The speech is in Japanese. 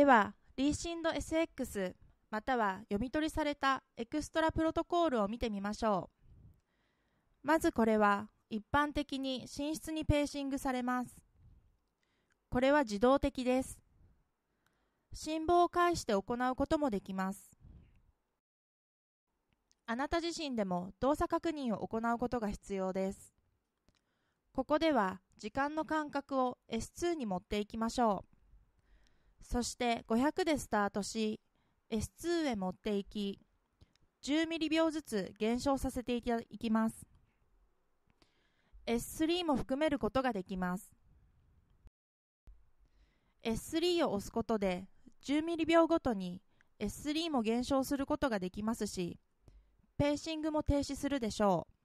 では、リーシンド SX または読み取りされたエクストラプロトコールを見てみましょう。まずこれは一般的に寝室にペーシングされます。これは自動的です。信号を介して行うこともできます。あなた自身でも動作確認を行うことが必要です。ここでは時間の間隔を S2 に持っていきましょう。そして500でスタートし、S2 へ持っていき、10ミリ秒ずつ減少させていきます。S3 も含めることができます。S3 を押すことで10ミリ秒ごとに S3 も減少することができますし、ペーシングも停止するでしょう。